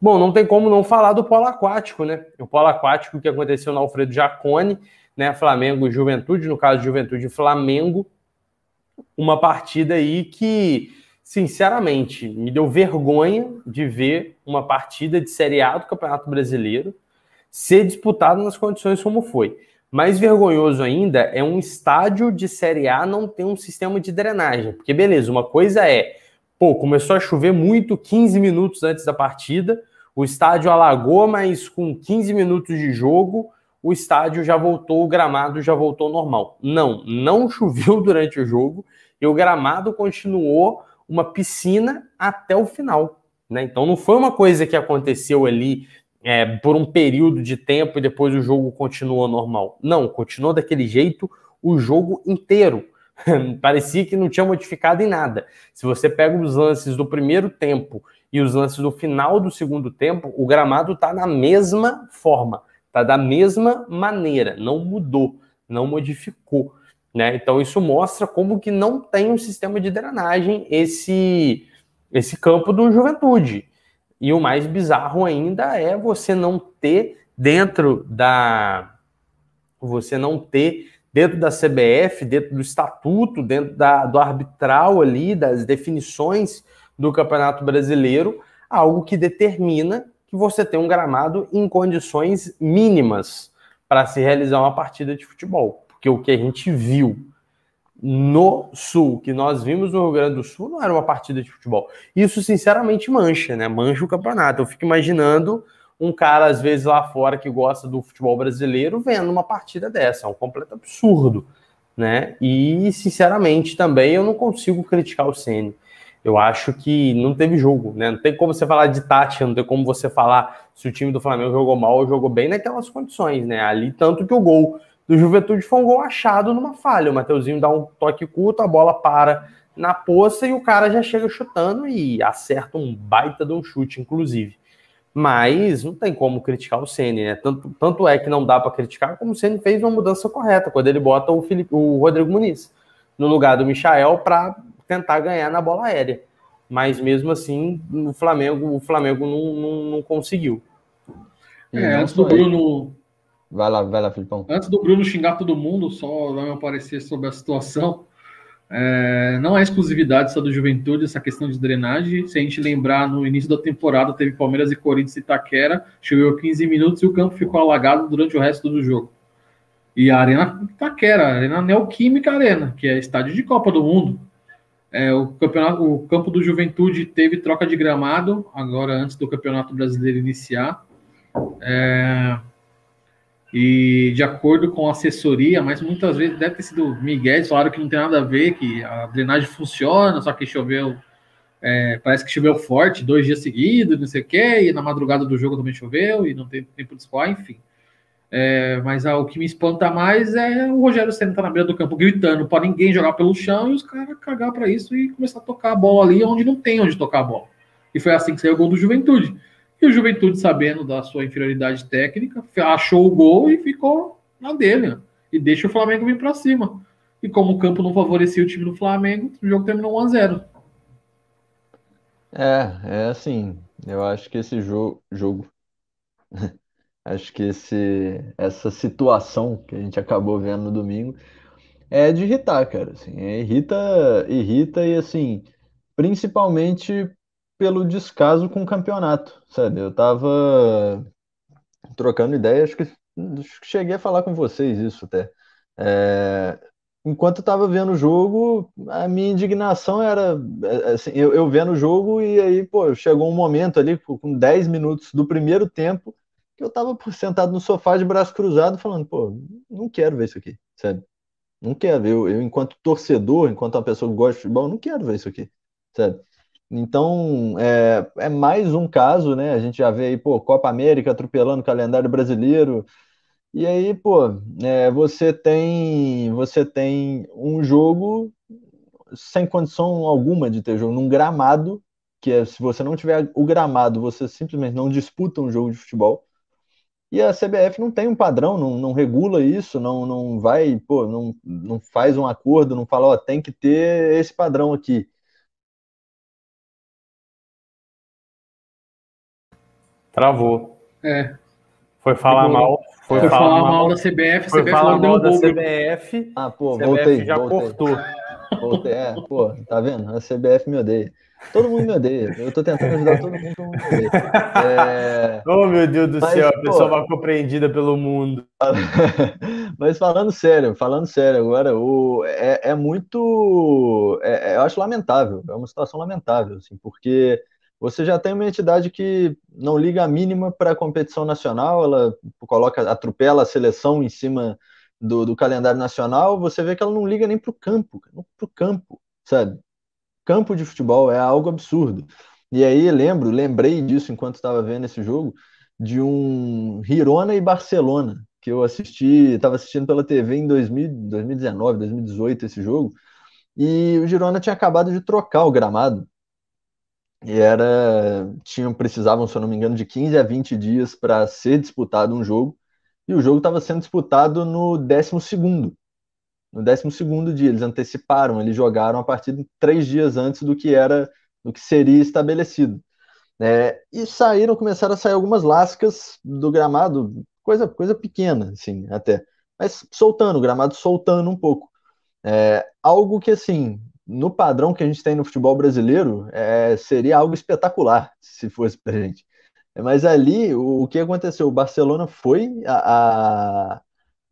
Bom, não tem como não falar do polo aquático, né? O polo aquático que aconteceu no Alfredo Jacone, né? Flamengo e Juventude, no caso Juventude e Flamengo. Uma partida aí que, sinceramente, me deu vergonha de ver uma partida de Série A do Campeonato Brasileiro ser disputada nas condições como foi. Mais vergonhoso ainda é um estádio de Série A não ter um sistema de drenagem. Porque, beleza, uma coisa é Pô, começou a chover muito 15 minutos antes da partida, o estádio alagou, mas com 15 minutos de jogo, o estádio já voltou, o gramado já voltou normal. Não, não choveu durante o jogo e o gramado continuou uma piscina até o final. Né? Então não foi uma coisa que aconteceu ali é, por um período de tempo e depois o jogo continuou normal. Não, continuou daquele jeito o jogo inteiro. Parecia que não tinha modificado em nada. Se você pega os lances do primeiro tempo e os lances do final do segundo tempo, o gramado está na mesma forma, está da mesma maneira, não mudou, não modificou. Né? Então isso mostra como que não tem um sistema de drenagem esse, esse campo do juventude. E o mais bizarro ainda é você não ter dentro da. Você não ter dentro da CBF, dentro do estatuto, dentro da, do arbitral ali, das definições do Campeonato Brasileiro, algo que determina que você tem um gramado em condições mínimas para se realizar uma partida de futebol. Porque o que a gente viu no Sul, que nós vimos no Rio Grande do Sul, não era uma partida de futebol. Isso, sinceramente, mancha, né? Mancha o campeonato. Eu fico imaginando um cara, às vezes, lá fora que gosta do futebol brasileiro vendo uma partida dessa. É um completo absurdo, né? E, sinceramente, também eu não consigo criticar o Ceni. Eu acho que não teve jogo, né? Não tem como você falar de tática, não tem como você falar se o time do Flamengo jogou mal ou jogou bem naquelas condições, né? Ali, tanto que o gol do Juventude foi um gol achado numa falha. O Mateuzinho dá um toque curto, a bola para na poça e o cara já chega chutando e acerta um baita de um chute, inclusive. Mas não tem como criticar o Ceni, né? Tanto, tanto é que não dá para criticar, como o Ceni fez uma mudança correta, quando ele bota o, Felipe, o Rodrigo Muniz no lugar do Michael para tentar ganhar na bola aérea. Mas mesmo assim, o Flamengo, o Flamengo não, não, não conseguiu. É, antes do Bruno. Vai lá, vai lá, Filipão. Antes do Bruno xingar todo mundo, só dar meu parecer sobre a situação. É, não é exclusividade só do Juventude essa questão de drenagem. Se a gente lembrar, no início da temporada teve Palmeiras e Corinthians e Itaquera, choveu 15 minutos e o campo ficou alagado durante o resto do jogo. E a Arena Itaquera, a Arena Neoquímica Arena, que é estádio de Copa do Mundo. É, o, campeonato, o campo do Juventude teve troca de gramado, agora antes do Campeonato Brasileiro iniciar. É, e de acordo com a assessoria, mas muitas vezes deve ter sido Miguel, falaram que não tem nada a ver, que a drenagem funciona, só que choveu, é, parece que choveu forte dois dias seguidos, não sei o quê, e na madrugada do jogo também choveu, e não tem tempo de escoar, enfim. É, mas ah, o que me espanta mais é o Rogério Senna tá na beira do campo gritando para ninguém jogar pelo chão e os caras cagar para isso e começar a tocar a bola ali onde não tem onde tocar a bola. E foi assim que saiu o gol do Juventude. E o Juventude, sabendo da sua inferioridade técnica, achou o gol e ficou na dele. Né? E deixa o Flamengo vir para cima. E como o campo não favorecia o time do Flamengo, o jogo terminou 1 a 0 É, é assim. Eu acho que esse jo jogo. acho que esse, essa situação que a gente acabou vendo no domingo é de irritar, cara. Assim, é, irrita, irrita e assim, principalmente pelo descaso com o campeonato, sabe? Eu tava trocando ideia, acho que, acho que cheguei a falar com vocês isso até. É, enquanto eu tava vendo o jogo, a minha indignação era é, é, assim, eu, eu vendo o jogo e aí, pô, chegou um momento ali com 10 minutos do primeiro tempo que eu tava sentado no sofá de braço cruzado falando, pô, não quero ver isso aqui, sabe? Não quero ver, eu, eu enquanto torcedor, enquanto uma pessoa que gosta de futebol, não quero ver isso aqui, sabe? Então, é, é mais um caso, né? A gente já vê aí, pô, Copa América atropelando o calendário brasileiro. E aí, pô, é, você tem você tem um jogo sem condição alguma de ter jogo, num gramado, que é, se você não tiver o gramado, você simplesmente não disputa um jogo de futebol. E a CBF não tem um padrão, não, não regula isso, não, não vai, pô, não, não faz um acordo, não fala, ó, tem que ter esse padrão aqui. Travou. É. Foi falar mal. Foi, foi falar, falar mal, da CBF, foi CBF falar mal da CBF. Ah, pô, CBF voltei. Já voltei. cortou. Voltei, é, pô, tá vendo? A CBF me odeia. Todo mundo me odeia. Eu tô tentando ajudar todo mundo, todo mundo me odeia. É... Oh, meu Deus do Mas, céu, pô... a pessoa vai compreendida pelo mundo. Mas falando sério, falando sério agora, o... é, é muito. É, é eu acho lamentável, é uma situação lamentável, assim, porque você já tem uma entidade que não liga a mínima para a competição nacional, ela coloca, atropela a seleção em cima do, do calendário nacional, você vê que ela não liga nem para o campo, para o campo, sabe? Campo de futebol é algo absurdo. E aí lembro, lembrei disso enquanto estava vendo esse jogo, de um Girona e Barcelona, que eu assisti, estava assistindo pela TV em 2000, 2019, 2018 esse jogo, e o Girona tinha acabado de trocar o gramado e era tinham precisavam, se eu não me engano, de 15 a 20 dias para ser disputado um jogo, e o jogo estava sendo disputado no 12 segundo, No 12 segundo dia eles anteciparam, eles jogaram a partir de três dias antes do que era do que seria estabelecido. É, e saíram, começaram a sair algumas lascas do gramado, coisa coisa pequena, assim, até, mas soltando, o gramado soltando um pouco. É, algo que assim no padrão que a gente tem no futebol brasileiro, é, seria algo espetacular se fosse para gente. É, mas ali, o, o que aconteceu? O Barcelona foi a,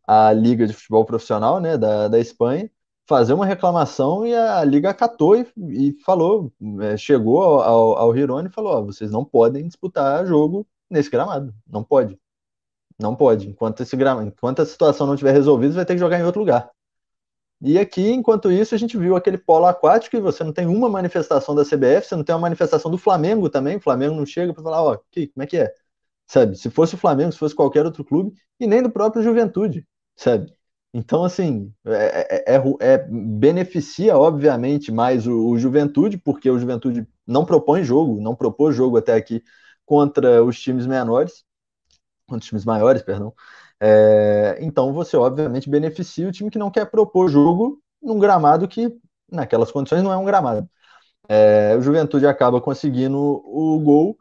a, a, Liga de Futebol Profissional né, da, da Espanha fazer uma reclamação e a, Liga acatou e, e falou, é, chegou ao, ao, ao e falou, ó, vocês não podem disputar jogo nesse gramado, não pode. Não pode. Enquanto, esse gramado, enquanto a situação não tiver resolvida, vai ter que jogar em outro lugar. E aqui, enquanto isso, a gente viu aquele polo aquático e você não tem uma manifestação da CBF, você não tem uma manifestação do Flamengo também. O Flamengo não chega para falar, ó, que, como é que é? Sabe? Se fosse o Flamengo, se fosse qualquer outro clube, e nem do próprio Juventude, sabe? Então, assim, é, é, é, é beneficia, obviamente, mais o, o Juventude, porque o Juventude não propõe jogo, não propôs jogo até aqui contra os times menores, contra os times maiores, perdão. É, então você, obviamente, beneficia o time que não quer propor jogo num gramado que, naquelas condições, não é um gramado. É, o Juventude acaba conseguindo o gol.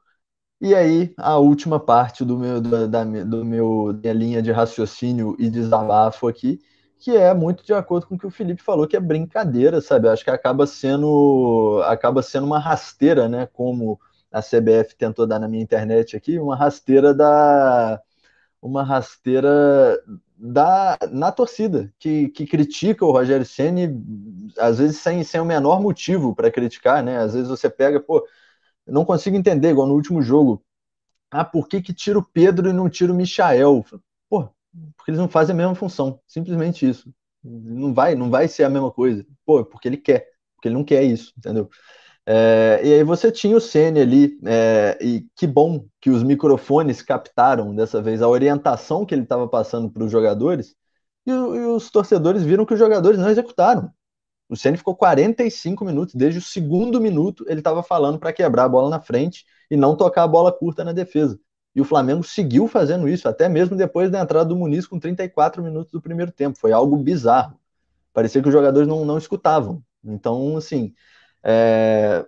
E aí, a última parte do meu, da, do meu, minha linha de raciocínio e desabafo aqui, que é muito de acordo com o que o Felipe falou, que é brincadeira, sabe? Eu acho que acaba sendo, acaba sendo uma rasteira, né? Como a CBF tentou dar na minha internet aqui, uma rasteira da, uma rasteira da, na torcida, que, que critica o Rogério Ceni às vezes sem, sem o menor motivo para criticar, né? Às vezes você pega, pô, não consigo entender, igual no último jogo. Ah, por que, que tira o Pedro e não tira o Michael? Pô, porque eles não fazem a mesma função, simplesmente isso. Não vai, não vai ser a mesma coisa. Pô, é porque ele quer, porque ele não quer isso, entendeu? É, e aí você tinha o Sene ali, é, e que bom que os microfones captaram dessa vez a orientação que ele estava passando para os jogadores, e, e, os torcedores viram que os jogadores não executaram. O Sene ficou 45 minutos, desde o segundo minuto ele estava falando para quebrar a bola na frente e não tocar a bola curta na defesa. E o Flamengo seguiu fazendo isso, até mesmo depois da entrada do Muniz com 34 minutos do primeiro tempo. Foi algo bizarro. Parecia que os jogadores não, não escutavam. Então, assim, é,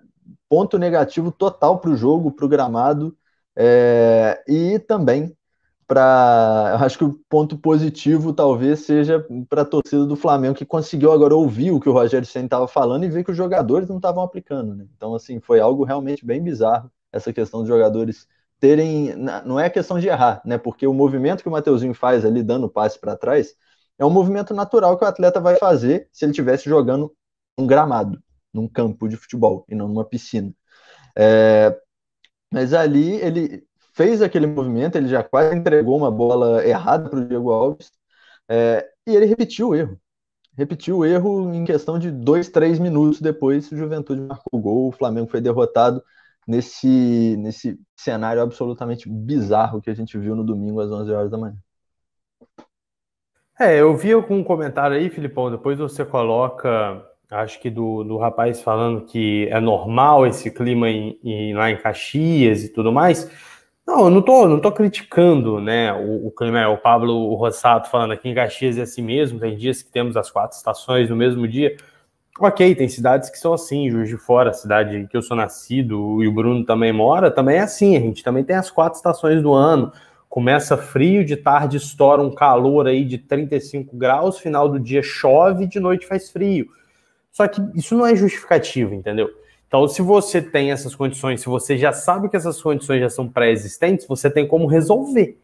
ponto negativo total para o jogo, para o gramado é, e também para. eu Acho que o ponto positivo talvez seja para a torcida do Flamengo, que conseguiu agora ouvir o que o Rogério Senna estava falando e ver que os jogadores não estavam aplicando. Né? Então, assim, foi algo realmente bem bizarro essa questão dos jogadores terem. Não é questão de errar, né? Porque o movimento que o Mateuzinho faz ali, dando passe para trás, é um movimento natural que o atleta vai fazer se ele estivesse jogando um gramado num campo de futebol e não numa piscina. É, mas ali ele fez aquele movimento, ele já quase entregou uma bola errada para o Diego Alves é, e ele repetiu o erro. Repetiu o erro em questão de dois, três minutos depois, o Juventude marcou o gol, o Flamengo foi derrotado nesse, nesse cenário absolutamente bizarro que a gente viu no domingo às 11 horas da manhã. É, eu vi algum comentário aí, Filipão, depois você coloca acho que do, do rapaz falando que é normal esse clima em, em, lá em Caxias e tudo mais. Não, eu não tô, não tô criticando né, o, o clima. É, o Pablo o Rossato falando aqui em Caxias é assim mesmo, tem dias que temos as quatro estações no mesmo dia. Ok, tem cidades que são assim, Juiz de Fora, a cidade que eu sou nascido e o Bruno também mora, também é assim, a gente também tem as quatro estações do ano. Começa frio, de tarde estoura um calor aí de 35 graus, final do dia chove, de noite faz frio. Só que isso não é justificativo, entendeu? Então, se você tem essas condições, se você já sabe que essas condições já são pré-existentes, você tem como resolver.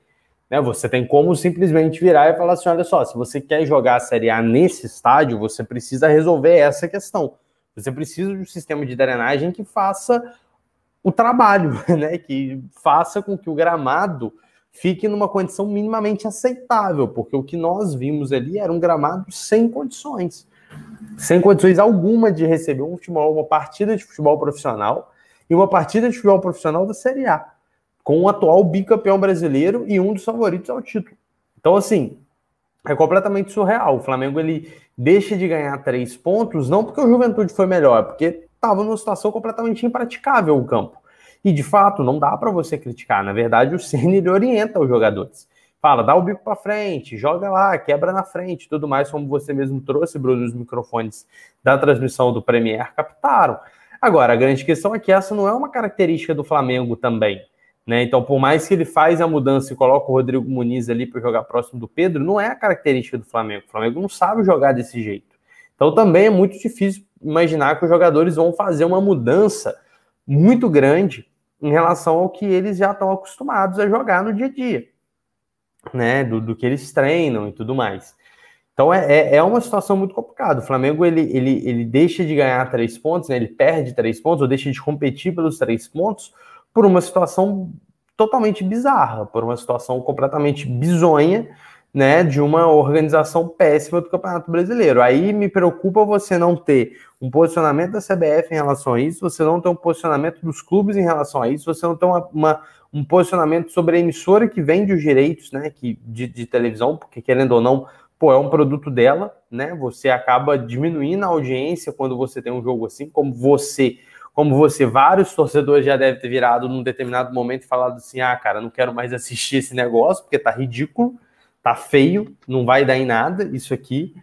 Né? Você tem como simplesmente virar e falar assim: olha só, se você quer jogar a Série A nesse estádio, você precisa resolver essa questão. Você precisa de um sistema de drenagem que faça o trabalho, né? que faça com que o gramado fique numa condição minimamente aceitável, porque o que nós vimos ali era um gramado sem condições sem condições alguma de receber um futebol, uma partida de futebol profissional e uma partida de futebol profissional da Série A, com o atual bicampeão brasileiro e um dos favoritos ao título. Então, assim, é completamente surreal. O Flamengo ele deixa de ganhar três pontos, não porque o Juventude foi melhor, é porque estava numa situação completamente impraticável o campo. E de fato, não dá para você criticar. Na verdade, o Ceni orienta os jogadores fala, dá o bico para frente, joga lá, quebra na frente, tudo mais, como você mesmo trouxe, Bruno, os microfones da transmissão do Premier captaram. Agora, a grande questão é que essa não é uma característica do Flamengo também. Né? Então, por mais que ele faz a mudança e coloca o Rodrigo Muniz ali para jogar próximo do Pedro, não é a característica do Flamengo. O Flamengo não sabe jogar desse jeito. Então, também é muito difícil imaginar que os jogadores vão fazer uma mudança muito grande em relação ao que eles já estão acostumados a jogar no dia a dia né, do, do que eles treinam e tudo mais. Então é, é, é uma situação muito complicada. O Flamengo ele, ele, ele deixa de ganhar três pontos, né? ele perde três pontos, ou deixa de competir pelos três pontos por uma situação totalmente bizarra, por uma situação completamente bizonha né, de uma organização péssima do Campeonato Brasileiro. Aí me preocupa você não ter um posicionamento da CBF em relação a isso, você não ter um posicionamento dos clubes em relação a isso, você não ter uma, uma um posicionamento sobre a emissora que vende os direitos né, que, de, de, televisão, porque querendo ou não, pô, é um produto dela, né? Você acaba diminuindo a audiência quando você tem um jogo assim, como você. Como você, vários torcedores já devem ter virado num determinado momento e falado assim: ah, cara, não quero mais assistir esse negócio porque tá ridículo tá feio, não vai dar em nada isso aqui.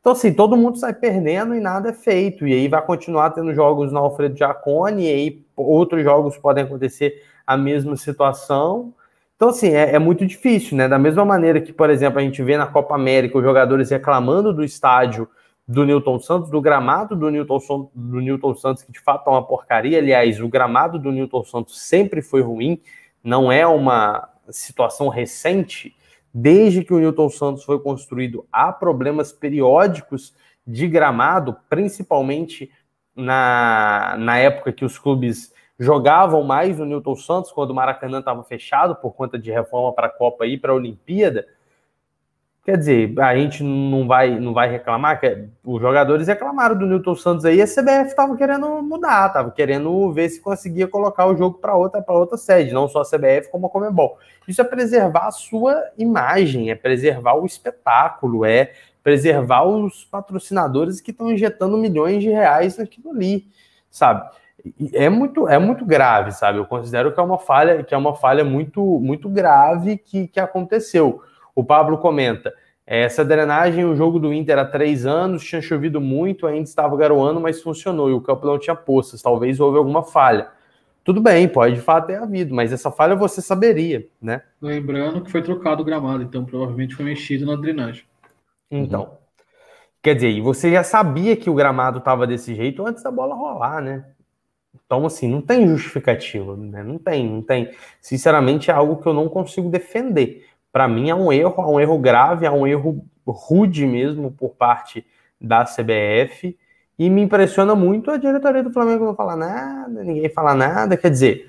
Então, assim, todo mundo sai perdendo e nada é feito. E aí vai continuar tendo jogos na Alfredo Giacone, e aí outros jogos podem acontecer a mesma situação. Então, assim, é, é, muito difícil, né? Da mesma maneira que, por exemplo, a gente vê na Copa América os jogadores reclamando do estádio do Newton Santos, do gramado do Newton, do Newton Santos, que de fato é uma porcaria. Aliás, o gramado do Newton Santos sempre foi ruim, não é uma situação recente. Desde que o Newton Santos foi construído, há problemas periódicos de gramado, principalmente na, na época que os clubes jogavam mais o Newton Santos, quando o Maracanã estava fechado por conta de reforma para a Copa e para a Olimpíada. Quer dizer, a gente não vai, não vai reclamar, é, os jogadores reclamaram do Newton Santos aí, a CBF estava querendo mudar, estava querendo ver se conseguia colocar o jogo para outra, para outra sede, não só a CBF como a Comebol. Isso é preservar a sua imagem, é preservar o espetáculo, é preservar os patrocinadores que estão injetando milhões de reais naquilo ali, sabe? é muito é muito grave, sabe? Eu considero que é uma falha que é uma falha muito muito grave que, que aconteceu. O Pablo comenta: é, essa drenagem, o jogo do Inter há três anos, tinha chovido muito, ainda estava garoando, mas funcionou e o campo não tinha poças. Talvez houve alguma falha. Tudo bem, pode de fato ter havido, mas essa falha você saberia, né? Lembrando que foi trocado o gramado, então provavelmente foi mexido na drenagem. Então. Quer dizer, você já sabia que o gramado estava desse jeito antes da bola rolar, né? Então, assim, não tem justificativa, né? Não tem, não tem. Sinceramente, é algo que eu não consigo defender para mim é um erro, é um erro grave, é um erro rude mesmo por parte da CBF. E me impressiona muito a diretoria do Flamengo não falar nada, ninguém falar nada. Quer dizer,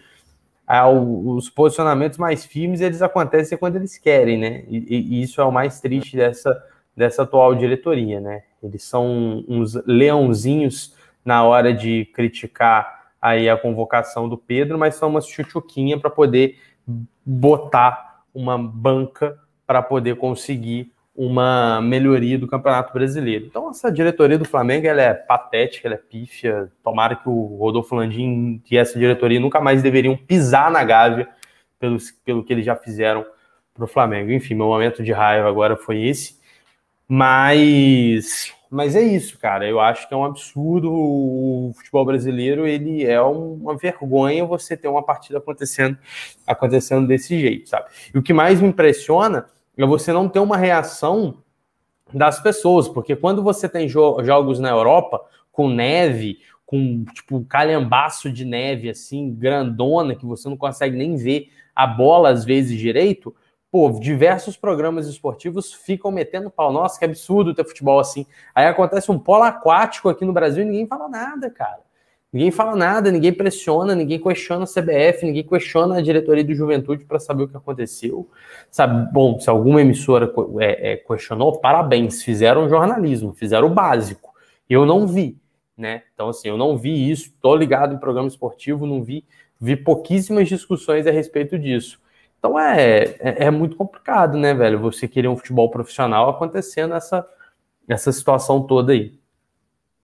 é, os posicionamentos mais firmes eles acontecem quando eles querem, né? E, e isso é o mais triste dessa, dessa atual diretoria, né? Eles são uns leãozinhos na hora de criticar aí a convocação do Pedro, mas são uma chuchuquinha para poder botar uma banca para poder conseguir uma melhoria do Campeonato Brasileiro. Então, essa diretoria do Flamengo ela é patética, ela é pífia. Tomara que o Rodolfo Landim e essa diretoria nunca mais deveriam pisar na Gávea pelo, pelo que eles já fizeram para o Flamengo. Enfim, meu momento de raiva agora foi esse. Mas mas é isso, cara. Eu acho que é um absurdo. O futebol brasileiro ele é uma vergonha você ter uma partida acontecendo, acontecendo desse jeito, sabe? E o que mais me impressiona é você não ter uma reação das pessoas, porque quando você tem jo jogos na Europa com neve, com tipo um calhambaço de neve assim, grandona, que você não consegue nem ver a bola às vezes direito, pô, diversos programas esportivos ficam metendo pau. Nossa, que absurdo ter futebol assim. Aí acontece um polo aquático aqui no Brasil e ninguém fala nada, cara. Ninguém fala nada, ninguém pressiona, ninguém questiona a CBF, ninguém questiona a diretoria do Juventude para saber o que aconteceu. Sabe, bom, se alguma emissora é, é, questionou, parabéns, fizeram jornalismo, fizeram o básico. Eu não vi, né? Então, assim, eu não vi isso, tô ligado em programa esportivo, não vi, vi pouquíssimas discussões a respeito disso. Então é, é, é, muito complicado, né, velho? Você querer um futebol profissional acontecendo essa, essa situação toda aí.